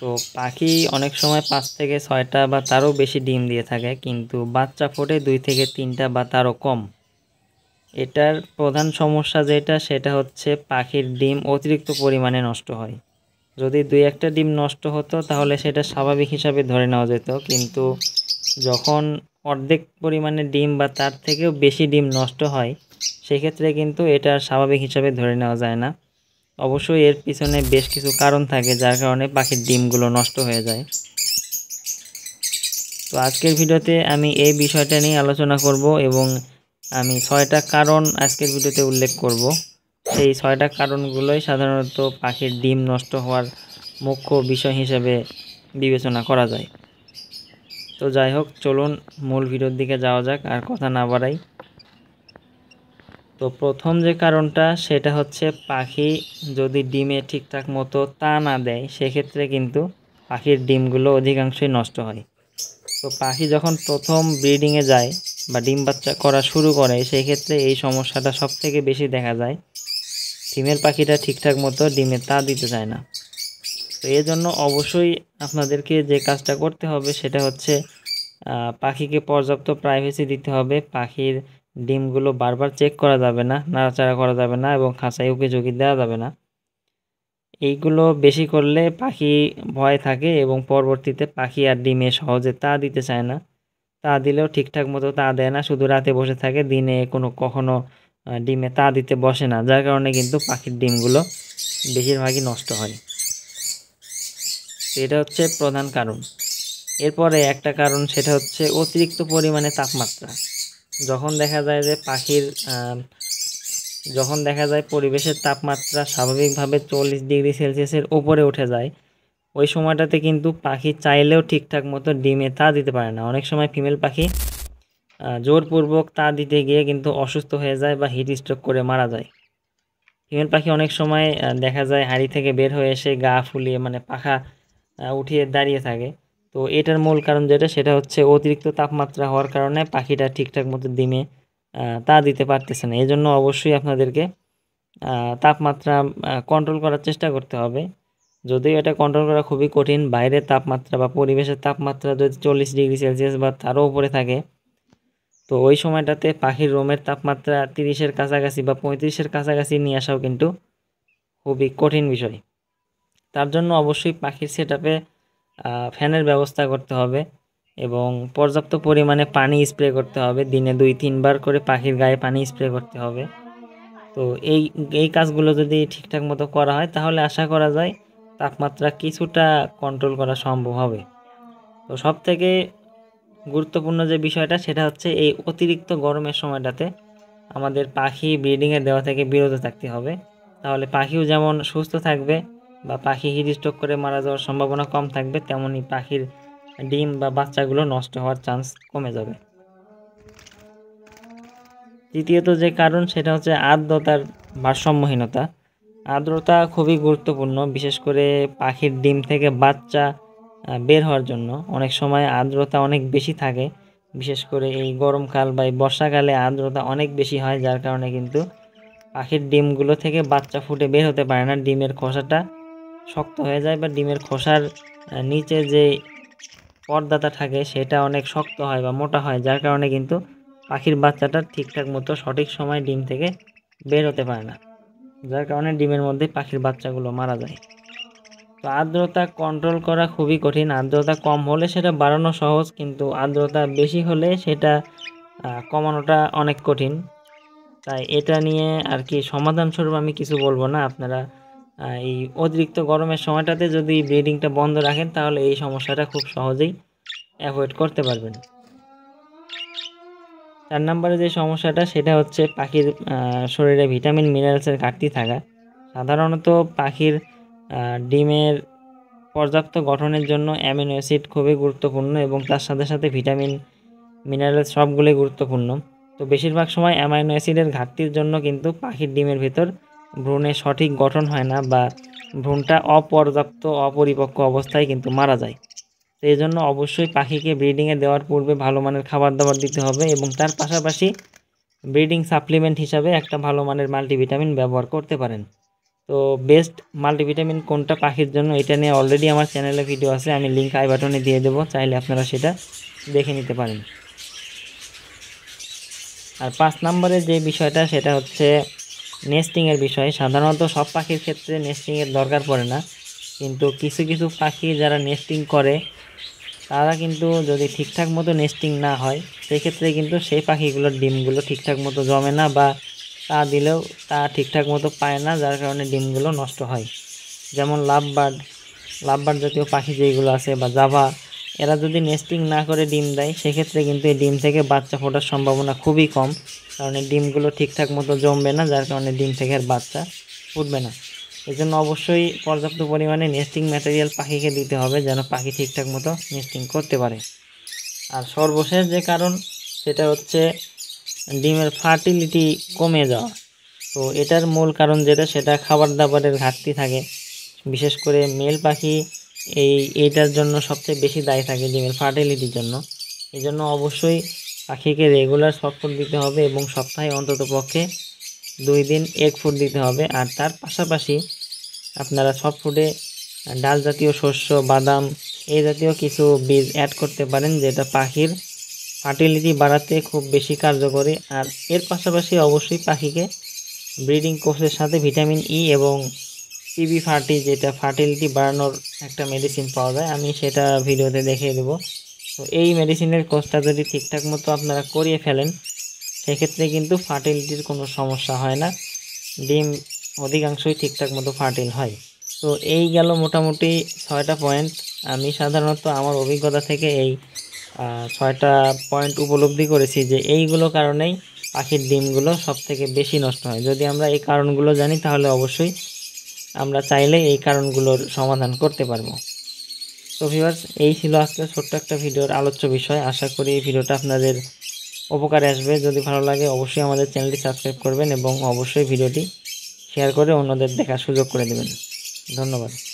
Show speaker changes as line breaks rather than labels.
তো পাখি অনেক সময় পাঁচ থেকে ছয়টা বা তারও বেশি ডিম দিয়ে থাকে কিন্তু বাচ্চা ফোটে দুই থেকে তিনটা বা তারও কম এটার প্রধান সমস্যা যেটা সেটা হচ্ছে পাখির ডিম অতিরিক্ত পরিমাণে নষ্ট হয় যদি দুই একটা ডিম নষ্ট হতো তাহলে সেটা স্বাভাবিক হিসাবে ধরে নেওয়া যেত কিন্তু যখন অর্ধেক পরিমাণে ডিম বা তার থেকেও বেশি ডিম নষ্ট হয় সেক্ষেত্রে কিন্তু এটা স্বাভাবিক হিসাবে ধরে নেওয়া যায় না অবশ্যই এর পিছনে বেশ কিছু কারণ থাকে যার কারণে পাখির ডিমগুলো নষ্ট হয়ে যায় তো আজকের ভিডিওতে আমি এই বিষয়টা নিয়ে আলোচনা করব এবং আমি ছয়টা কারণ আজকের ভিডিওতে উল্লেখ করব সেই ছয়টা কারণগুলোই সাধারণত পাখির ডিম নষ্ট হওয়ার মুখ্য বিষয় হিসেবে বিবেচনা করা যায় তো যাই হোক চলুন মূল ভিডিওর দিকে যাওয়া যাক আর কথা না বাড়াই তো প্রথম যে কারণটা সেটা হচ্ছে পাখি যদি ডিমে ঠিকঠাক মতো তা না দেয় সেক্ষেত্রে কিন্তু পাখির ডিমগুলো অধিকাংশই নষ্ট হয় তো পাখি যখন প্রথম ব্রিডিংয়ে যায় বা ডিম বাচ্চা করা শুরু করে সেই ক্ষেত্রে এই সমস্যাটা সব থেকে বেশি দেখা যায় ফিমেল পাখিটা ঠিকঠাক মতো ডিমে তা দিতে চায় না তো এর জন্য অবশ্যই আপনাদেরকে যে কাজটা করতে হবে সেটা হচ্ছে পাখিকে পর্যাপ্ত প্রাইভেসি দিতে হবে পাখির ডিমগুলো বারবার চেক করা যাবে না নাড়াচাড়া করা যাবে না এবং খাঁচায় উকি ঝুঁকি দেওয়া যাবে না এইগুলো বেশি করলে পাখি ভয় থাকে এবং পরবর্তীতে পাখি আর ডিমে সহজে তা দিতে চায় না তা দিলেও ঠিকঠাক মতো তা দেয় না শুধু রাতে বসে থাকে দিনে কোনো কখনো ডিমে তা দিতে বসে না যার কারণে কিন্তু পাখির ডিমগুলো বেশিরভাগই নষ্ট হয় এটা হচ্ছে প্রধান কারণ এরপরে একটা কারণ সেটা হচ্ছে অতিরিক্ত পরিমাণে তাপমাত্রা যখন দেখা যায় যে পাখির যখন দেখা যায় পরিবেশের তাপমাত্রা স্বাভাবিকভাবে চল্লিশ ডিগ্রি সেলসিয়াসের উপরে উঠে যায় ওই সময়টাতে কিন্তু পাখি চাইলেও ঠিকঠাক মতো ডিমে তা দিতে পারে না অনেক সময় ফিমেল পাখি জোরপূর্বক তা দিতে গিয়ে কিন্তু অসুস্থ হয়ে যায় বা হিট স্ট্রোক করে মারা যায় ফিমেল পাখি অনেক সময় দেখা যায় হাঁড়ি থেকে বের হয়ে এসে গা ফুলিয়ে মানে পাখা উঠিয়ে দাঁড়িয়ে থাকে তো এটার মূল কারণ যেটা সেটা হচ্ছে অতিরিক্ত তাপমাত্রা হওয়ার কারণে পাখিটা ঠিকঠাক মতো ডিমে তা দিতে পারতেছে না এই জন্য অবশ্যই আপনাদেরকে তাপমাত্রা কন্ট্রোল করার চেষ্টা করতে হবে যদিও এটা কন্ট্রোল করা খুবই কঠিন বাইরের তাপমাত্রা বা পরিবেশের তাপমাত্রা যদি চল্লিশ ডিগ্রি সেলসিয়াস বা তারও উপরে থাকে তো ওই সময়টাতে পাখির রোমের তাপমাত্রা তিরিশের কাছাকাছি বা পঁয়ত্রিশের কাছাকাছি নিয়ে আসাও কিন্তু খুবই কঠিন বিষয় তার জন্য অবশ্যই পাখির সেট আপে ফ্যানের ব্যবস্থা করতে হবে এবং পর্যাপ্ত পরিমাণে পানি স্প্রে করতে হবে দিনে দুই তিনবার করে পাখির গায়ে পানি স্প্রে করতে হবে তো এই এই কাজগুলো যদি ঠিকঠাক মতো করা হয় তাহলে আশা করা যায় তাপমাত্রা কিছুটা কন্ট্রোল করা সম্ভব হবে তো সব থেকে গুরুত্বপূর্ণ যে বিষয়টা সেটা হচ্ছে এই অতিরিক্ত গরমের সময়টাতে আমাদের পাখি ব্রিডিংয়ে দেওয়া থেকে বিরত থাকতে হবে তাহলে পাখিও যেমন সুস্থ থাকবে বা পাখি হৃদস্ট্রোক করে মারা যাওয়ার সম্ভাবনা কম থাকবে তেমনই পাখির ডিম বা বাচ্চাগুলো নষ্ট হওয়ার চান্স কমে যাবে তৃতীয়ত যে কারণ সেটা হচ্ছে আর্দ্রতার ভারসাম্যহীনতা আর্দ্রতা খুবই গুরুত্বপূর্ণ বিশেষ করে পাখির ডিম থেকে বাচ্চা বের হওয়ার জন্য অনেক সময় আর্দ্রতা অনেক বেশি থাকে বিশেষ করে এই গরমকাল বা এই বর্ষাকালে আর্দ্রতা অনেক বেশি হয় যার কারণে কিন্তু পাখির ডিমগুলো থেকে বাচ্চা ফুটে বের হতে পারে না ডিমের খোসাটা শক্ত হয়ে যায় বা ডিমের খোসার নিচে যে পর্দাটা থাকে সেটা অনেক শক্ত হয় বা মোটা হয় যার কারণে কিন্তু পাখির বাচ্চাটা ঠিকঠাক মতো সঠিক সময় ডিম থেকে বের হতে পারে না যার কারণে ডিমের মধ্যে পাখির বাচ্চাগুলো মারা যায় তো আর্দ্রতা কন্ট্রোল করা খুবই কঠিন আর্দ্রতা কম হলে সেটা বাড়ানো সহজ কিন্তু আর্দ্রতা বেশি হলে সেটা কমানোটা অনেক কঠিন তাই এটা নিয়ে আর কি সমাধান স্বরূপ আমি কিছু বলবো না আপনারা এই অতিরিক্ত গরমের সময়টাতে যদি ব্রিডিংটা বন্ধ রাখেন তাহলে এই সমস্যাটা খুব সহজেই অ্যাভয়েড করতে পারবেন চার নম্বরে যে সমস্যাটা সেটা হচ্ছে পাখির শরীরে ভিটামিন মিনারেলসের ঘাটতি থাকা সাধারণত পাখির ডিমের পর্যাপ্ত গঠনের জন্য অ্যামিনো অ্যাসিড খুবই গুরুত্বপূর্ণ এবং তার সাথে সাথে ভিটামিন মিনারেল সবগুলোই গুরুত্বপূর্ণ তো বেশিরভাগ সময় অ্যামাইনো অ্যাসিডের ঘাটতির জন্য কিন্তু পাখির ডিমের ভেতর ভ্রূণের সঠিক গঠন হয় না বা ভ্রূণটা অপর্যাপ্ত অপরিপক্ক অবস্থায় কিন্তু মারা যায় তো এই জন্য অবশ্যই পাখিকে ব্রিডিংয়ে দেওয়ার পূর্বে ভালো মানের খাবার দাবার দিতে হবে এবং তার পাশাপাশি ব্রিডিং সাপ্লিমেন্ট হিসাবে একটা ভালো মানের মাল্টিভিটামিন ব্যবহার করতে পারেন তো বেস্ট মাল্টিভিটামিন কোনটা পাখির জন্য এটা নিয়ে অলরেডি আমার চ্যানেলে ভিডিও আছে আমি লিঙ্ক আই বাটনে দিয়ে দেবো চাইলে আপনারা সেটা দেখে নিতে পারেন আর পাঁচ নম্বরের যে বিষয়টা সেটা হচ্ছে নেস্টিংয়ের বিষয় সাধারণত সব পাখির ক্ষেত্রে নেস্টিংয়ের দরকার পড়ে না কিন্তু কিছু কিছু পাখি যারা নেস্টিং করে তারা কিন্তু যদি ঠিকঠাক মতো নেস্টিং না হয় সেক্ষেত্রে কিন্তু সেই পাখিগুলোর ডিমগুলো ঠিকঠাক মতো জমে না বা তা দিলেও তা ঠিকঠাক মতো পায় না যার কারণে ডিমগুলো নষ্ট হয় যেমন লাভ বার্ড লাভবার্ড জাতীয় পাখি যেগুলো আছে বা জাভা এরা যদি নেস্টিং না করে ডিম দেয় সেক্ষেত্রে কিন্তু এই ডিম থেকে বাচ্চা ফোটার সম্ভাবনা খুবই কম কারণ এই ডিমগুলো ঠিকঠাক মতো জমবে না যার কারণে ডিম থেকে আর বাচ্চা ফুটবে না এই জন্য অবশ্যই পর্যাপ্ত পরিমাণে নেস্টিং ম্যাটেরিয়াল পাখিকে দিতে হবে যেন পাখি ঠিকঠাক মতো নেস্টিং করতে পারে আর সর্বশেষ যে কারণ সেটা হচ্ছে ডিমের ফার্টিলিটি কমে যাওয়া তো এটার মূল কারণ যেটা সেটা খাবার দাবারের ঘাটতি থাকে বিশেষ করে মেল পাখি এই এইটার জন্য সবচেয়ে বেশি দায়ী থাকে ডিমের ফার্টিলিটির জন্য এই জন্য অবশ্যই পাখিকে রেগুলার সফট ফুড দিতে হবে এবং সপ্তাহে অন্তত পক্ষে দুই দিন এক ফুড দিতে হবে আর তার পাশাপাশি আপনারা সফট ফুডে ডাল জাতীয় শস্য বাদাম এই জাতীয় কিছু বীজ অ্যাড করতে পারেন যেটা পাখির ফার্টিলিটি বাড়াতে খুব বেশি কার্যকরী আর এর পাশাপাশি অবশ্যই পাখিকে ব্রিডিং কোর্সের সাথে ভিটামিন ই e এবং পিবি ফার্টি যেটা ফার্টিলিটি বাড়ানোর একটা মেডিসিন পাওয়া যায় আমি সেটা ভিডিওতে দেখিয়ে দেবো তো এই মেডিসিনের কোর্সটা যদি ঠিকঠাক মতো আপনারা করিয়ে ফেলেন সেক্ষেত্রে কিন্তু ফার্টিলিটির কোনো সমস্যা হয় না ডিম অধিকাংশই ঠিকঠাক মতো ফার্টিল হয় তো এই গেল মোটামুটি ছয়টা পয়েন্ট আমি সাধারণত আমার অভিজ্ঞতা থেকে এই ছয়টা পয়েন্ট উপলব্ধি করেছি যে এইগুলো কারণেই পাখির ডিমগুলো সব থেকে বেশি নষ্ট হয় যদি আমরা এই কারণগুলো জানি তাহলে অবশ্যই আমরা চাইলে এই কারণগুলোর সমাধান করতে পারবো তো ভিভার্স এই ছিল আজকে ছোট্ট একটা ভিডিওর আলোচ্য বিষয় আশা করি এই ভিডিওটা আপনাদের উপকারে আসবে যদি ভালো লাগে অবশ্যই আমাদের চ্যানেলটি সাবস্ক্রাইব করবেন এবং অবশ্যই ভিডিওটি শেয়ার করে অন্যদের দেখার সুযোগ করে দেবেন ধন্যবাদ